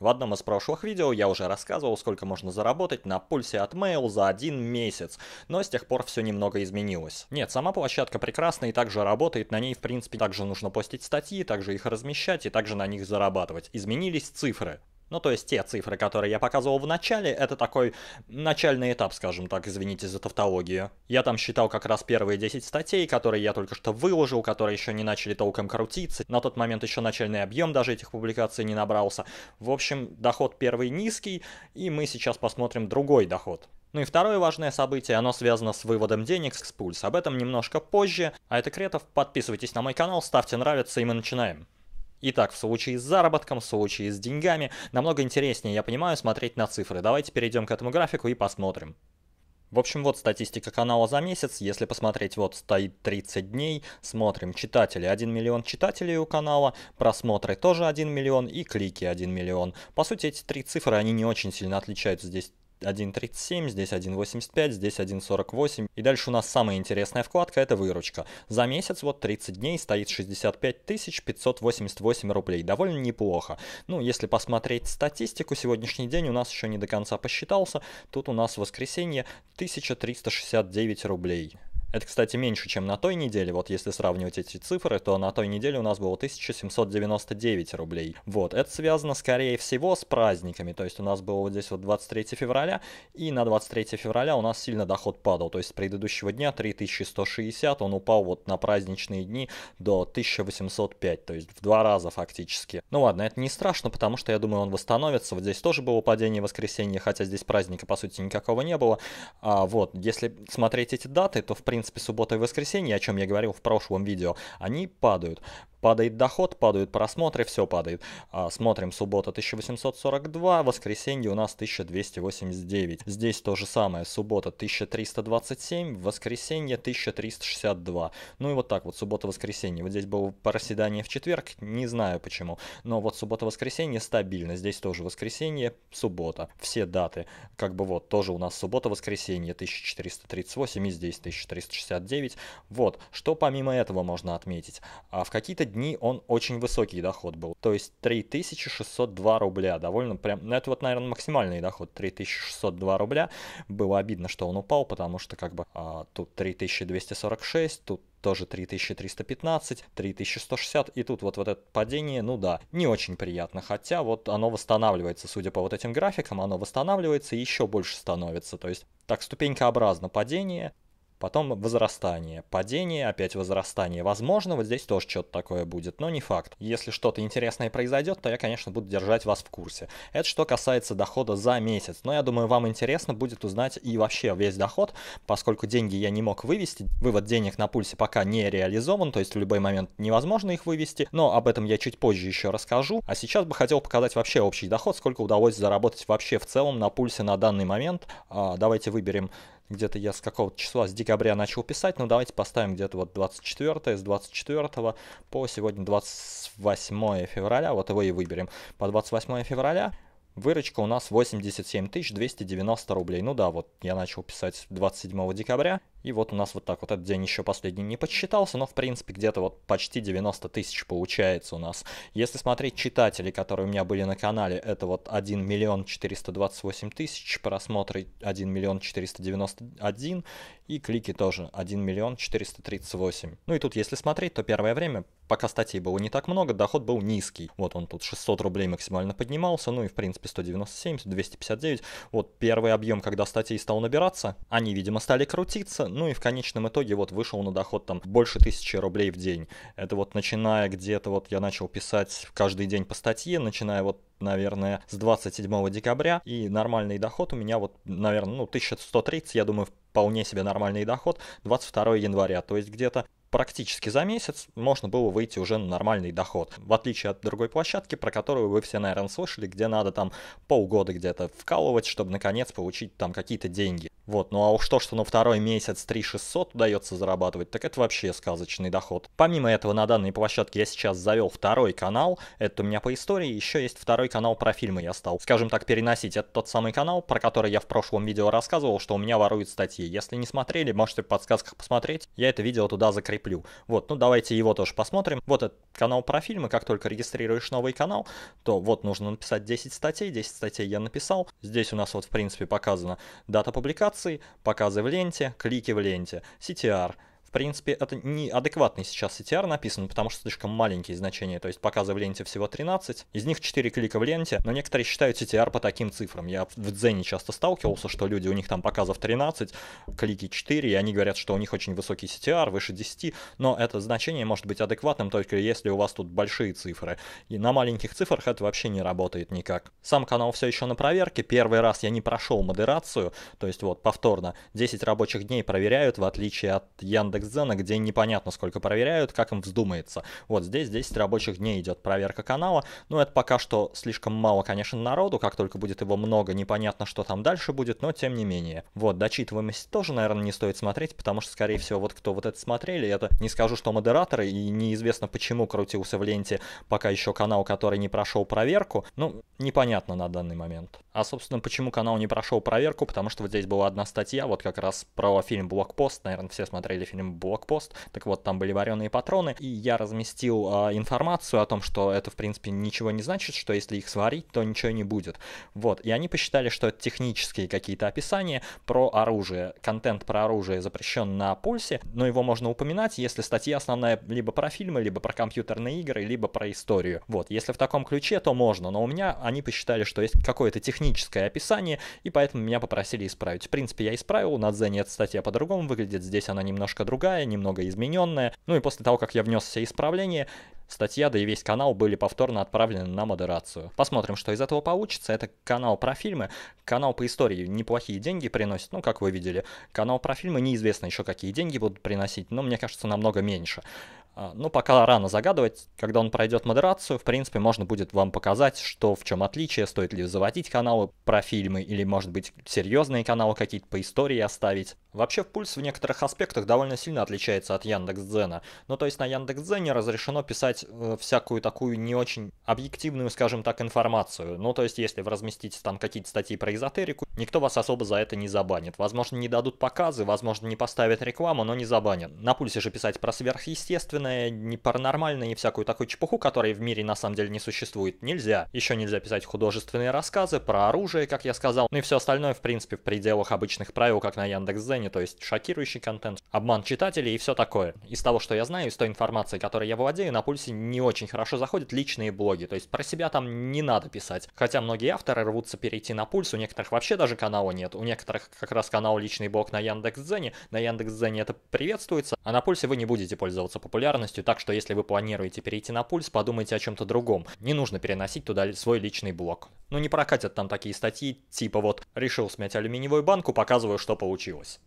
В одном из прошлых видео я уже рассказывал, сколько можно заработать на пульсе от Mail за один месяц, но с тех пор все немного изменилось. Нет, сама площадка прекрасна и также работает, на ней в принципе также нужно постить статьи, также их размещать и также на них зарабатывать. Изменились цифры. Ну, то есть те цифры, которые я показывал в начале, это такой начальный этап, скажем так, извините за тавтологию. Я там считал как раз первые 10 статей, которые я только что выложил, которые еще не начали толком крутиться. На тот момент еще начальный объем даже этих публикаций не набрался. В общем, доход первый низкий, и мы сейчас посмотрим другой доход. Ну и второе важное событие, оно связано с выводом денег с пульс. Об этом немножко позже. А это Кретов, подписывайтесь на мой канал, ставьте нравится и мы начинаем. Итак, в случае с заработком, в случае с деньгами, намного интереснее, я понимаю, смотреть на цифры. Давайте перейдем к этому графику и посмотрим. В общем, вот статистика канала за месяц. Если посмотреть, вот стоит 30 дней. Смотрим читатели. 1 миллион читателей у канала. Просмотры тоже 1 миллион. И клики 1 миллион. По сути, эти три цифры, они не очень сильно отличаются здесь 1.37, здесь 1.85, здесь 1.48. И дальше у нас самая интересная вкладка — это выручка. За месяц вот 30 дней стоит 65 588 рублей. Довольно неплохо. Ну, если посмотреть статистику, сегодняшний день у нас еще не до конца посчитался. Тут у нас воскресенье 1369 рублей. Это, кстати, меньше, чем на той неделе. Вот если сравнивать эти цифры, то на той неделе у нас было 1799 рублей. Вот, это связано, скорее всего, с праздниками. То есть у нас было вот здесь вот 23 февраля, и на 23 февраля у нас сильно доход падал. То есть с предыдущего дня 3160 он упал вот на праздничные дни до 1805, то есть в два раза фактически. Ну ладно, это не страшно, потому что я думаю, он восстановится. Вот здесь тоже было падение воскресенья, хотя здесь праздника, по сути, никакого не было. А вот, если смотреть эти даты, то, в принципе, принципе, суббота и воскресенье, о чем я говорил в прошлом видео, они падают. Падает доход, падают просмотры, все падает. А, смотрим, суббота 1842, воскресенье у нас 1289. Здесь то же самое, суббота 1327, воскресенье 1362. Ну и вот так вот, суббота-воскресенье. Вот здесь было проседание в четверг, не знаю почему. Но вот суббота-воскресенье стабильно, здесь тоже воскресенье, суббота. Все даты, как бы вот, тоже у нас суббота-воскресенье 1438 и здесь 1369. Вот, что помимо этого можно отметить? А в какие-то дни он очень высокий доход был, то есть 3602 рубля, довольно прям, ну это вот, наверное, максимальный доход, 3602 рубля, было обидно, что он упал, потому что как бы а, тут 3246, тут тоже 3315, 3160, и тут вот, вот это падение, ну да, не очень приятно, хотя вот оно восстанавливается, судя по вот этим графикам, оно восстанавливается и еще больше становится, то есть так ступенькообразно падение, потом возрастание, падение, опять возрастание. Возможно, вот здесь тоже что-то такое будет, но не факт. Если что-то интересное произойдет, то я, конечно, буду держать вас в курсе. Это что касается дохода за месяц. Но я думаю, вам интересно будет узнать и вообще весь доход, поскольку деньги я не мог вывести. Вывод денег на пульсе пока не реализован, то есть в любой момент невозможно их вывести, но об этом я чуть позже еще расскажу. А сейчас бы хотел показать вообще общий доход, сколько удалось заработать вообще в целом на пульсе на данный момент. А, давайте выберем где-то я с какого-то числа, с декабря начал писать, но ну, давайте поставим где-то вот 24 с 24 по сегодня 28 февраля, вот его и выберем, по 28 февраля Выручка у нас 87 290 рублей. Ну да, вот я начал писать 27 декабря. И вот у нас вот так вот этот день еще последний не подсчитался, но в принципе где-то вот почти 90 тысяч получается у нас. Если смотреть читатели, которые у меня были на канале, это вот 1 миллион 428 тысяч, просмотры 1 миллион 491 и клики тоже 1 миллион 438. Ну и тут если смотреть, то первое время, пока статей было не так много, доход был низкий. Вот он тут 600 рублей максимально поднимался, ну и в принципе 197, 259. Вот первый объем, когда статей стал набираться, они видимо стали крутиться, ну и в конечном итоге вот вышел на доход там больше тысячи рублей в день. Это вот начиная где-то вот я начал писать каждый день по статье, начиная вот наверное, с 27 декабря, и нормальный доход у меня вот, наверное, ну, 1130, я думаю, вполне себе нормальный доход 22 января, то есть где-то практически за месяц можно было выйти уже на нормальный доход. В отличие от другой площадки, про которую вы все, наверное, слышали, где надо там полгода где-то вкалывать, чтобы наконец получить там какие-то деньги. Вот, ну а уж то, что на второй месяц 3600 удается зарабатывать, так это вообще сказочный доход. Помимо этого, на данной площадке я сейчас завел второй канал, это у меня по истории, еще есть второй канал про фильмы я стал, скажем так, переносить. Это тот самый канал, про который я в прошлом видео рассказывал, что у меня воруют статьи. Если не смотрели, можете в подсказках посмотреть, я это видео туда закреплю. Вот, ну давайте его тоже посмотрим. Вот этот канал про фильмы, как только регистрируешь новый канал, то вот нужно написать 10 статей, 10 статей я написал. Здесь у нас вот в принципе показана дата публикации, публикаций, показы в ленте, клики в ленте, CTR – в принципе, это не адекватный сейчас CTR написан, потому что слишком маленькие значения, то есть показы в ленте всего 13, из них 4 клика в ленте, но некоторые считают CTR по таким цифрам. Я в Дзене часто сталкивался, что люди, у них там показов 13, клики 4, и они говорят, что у них очень высокий CTR, выше 10, но это значение может быть адекватным только если у вас тут большие цифры. И на маленьких цифрах это вообще не работает никак. Сам канал все еще на проверке, первый раз я не прошел модерацию, то есть вот повторно 10 рабочих дней проверяют, в отличие от Яндекс текст где непонятно, сколько проверяют, как им вздумается. Вот здесь 10 рабочих дней идет проверка канала, но ну, это пока что слишком мало, конечно, народу, как только будет его много, непонятно, что там дальше будет, но тем не менее. Вот, дочитываемость тоже, наверное, не стоит смотреть, потому что, скорее всего, вот кто вот это смотрели, это не скажу, что модераторы, и неизвестно почему крутился в ленте пока еще канал, который не прошел проверку, ну, непонятно на данный момент. А, собственно, почему канал не прошел проверку, потому что вот здесь была одна статья, вот как раз про фильм «Блокпост», наверное, все смотрели фильм блокпост. Так вот, там были вареные патроны, и я разместил э, информацию о том, что это, в принципе, ничего не значит, что если их сварить, то ничего не будет. Вот, и они посчитали, что это технические какие-то описания про оружие. Контент про оружие запрещен на пульсе, но его можно упоминать, если статья основная либо про фильмы, либо про компьютерные игры, либо про историю. Вот, если в таком ключе, то можно, но у меня они посчитали, что есть какое-то техническое описание, и поэтому меня попросили исправить. В принципе, я исправил, на Дзене эта статья по-другому выглядит, здесь она немножко другая, другая, немного измененная. Ну и после того, как я внес все исправления, статья, да и весь канал были повторно отправлены на модерацию. Посмотрим, что из этого получится. Это канал про фильмы, канал по истории неплохие деньги приносит, ну, как вы видели. Канал про фильмы неизвестно еще, какие деньги будут приносить, но мне кажется, намного меньше. А, ну пока рано загадывать, когда он пройдет модерацию, в принципе, можно будет вам показать, что в чем отличие, стоит ли заводить каналы про фильмы или, может быть, серьезные каналы какие-то по истории оставить. Вообще, в Пульс в некоторых аспектах довольно сильно отличается от Яндекс.Дзена. Ну, то есть на Яндекс.Дзене разрешено писать э, всякую такую не очень объективную, скажем так, информацию. Ну, то есть если вы разместите там какие-то статьи про эзотерику, никто вас особо за это не забанит. Возможно, не дадут показы, возможно, не поставят рекламу, но не забанят. На Пульсе же писать про сверхъестественное таинственное, не паранормальное, не всякую такую чепуху, которой в мире на самом деле не существует, нельзя. Еще нельзя писать художественные рассказы про оружие, как я сказал, ну и все остальное, в принципе, в пределах обычных правил, как на Яндекс.Зене, то есть шокирующий контент, обман читателей и все такое. Из того, что я знаю, из той информации, которой я владею, на пульсе не очень хорошо заходят личные блоги, то есть про себя там не надо писать. Хотя многие авторы рвутся перейти на пульс, у некоторых вообще даже канала нет, у некоторых как раз канал личный блог на Яндекс.Зене, на Яндекс.Зене это приветствуется, а на пульсе вы не будете пользоваться популярностью регулярностью, так что если вы планируете перейти на пульс, подумайте о чем-то другом. Не нужно переносить туда свой личный блог. Ну не прокатят там такие статьи, типа вот «решил смять алюминиевую банку, показываю, что получилось».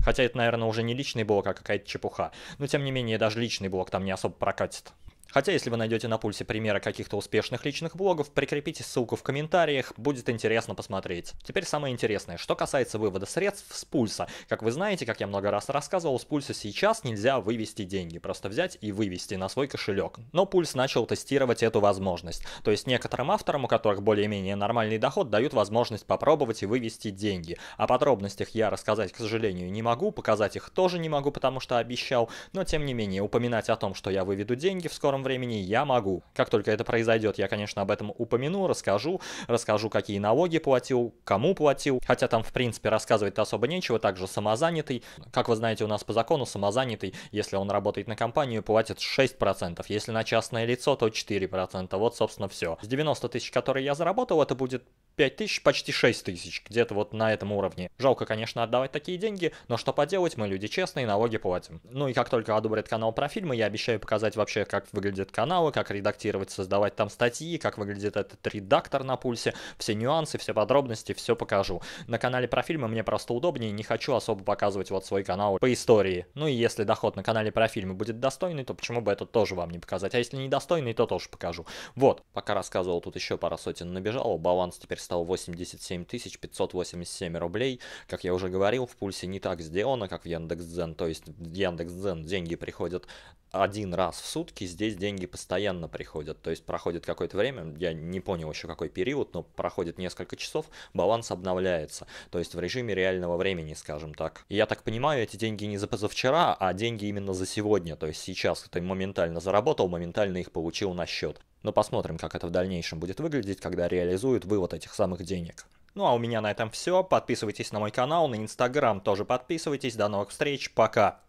Хотя это, наверное, уже не личный блок, а какая-то чепуха. Но тем не менее, даже личный блок там не особо прокатит. Хотя, если вы найдете на пульсе примеры каких-то успешных личных блогов, прикрепите ссылку в комментариях, будет интересно посмотреть. Теперь самое интересное, что касается вывода средств с пульса. Как вы знаете, как я много раз рассказывал, с пульса сейчас нельзя вывести деньги, просто взять и вывести на свой кошелек. Но пульс начал тестировать эту возможность. То есть некоторым авторам, у которых более-менее нормальный доход, дают возможность попробовать и вывести деньги. О подробностях я рассказать, к сожалению, не могу, показать их тоже не могу, потому что обещал, но тем не менее упоминать о том, что я выведу деньги в скором скором времени я могу. Как только это произойдет, я, конечно, об этом упомяну, расскажу, расскажу, какие налоги платил, кому платил. Хотя там, в принципе, рассказывать-то особо нечего. Также самозанятый. Как вы знаете, у нас по закону самозанятый, если он работает на компанию, платит 6%. Если на частное лицо, то 4%. Вот, собственно, все. С 90 тысяч, которые я заработал, это будет 5 тысяч, почти 6 тысяч, где-то вот на этом уровне. Жалко, конечно, отдавать такие деньги, но что поделать, мы люди честные, налоги платим. Ну и как только одобрят канал про фильмы, я обещаю показать вообще, как выглядят каналы, как редактировать, создавать там статьи, как выглядит этот редактор на пульсе, все нюансы, все подробности, все покажу. На канале про фильмы мне просто удобнее, не хочу особо показывать вот свой канал по истории. Ну и если доход на канале про фильмы будет достойный, то почему бы это тоже вам не показать, а если недостойный, то тоже покажу. Вот, пока рассказывал, тут еще пара сотен набежало, баланс теперь стал 87 587 рублей. Как я уже говорил, в пульсе не так сделано, как в Яндекс.Дзен. То есть в Яндекс.Дзен деньги приходят один раз в сутки, здесь деньги постоянно приходят. То есть проходит какое-то время, я не понял еще какой период, но проходит несколько часов, баланс обновляется. То есть в режиме реального времени, скажем так. И я так понимаю, эти деньги не за позавчера, а деньги именно за сегодня. То есть сейчас ты моментально заработал, моментально их получил на счет. Но посмотрим, как это в дальнейшем будет выглядеть, когда реализуют вывод этих самых денег. Ну а у меня на этом все. Подписывайтесь на мой канал, на инстаграм тоже подписывайтесь. До новых встреч, пока!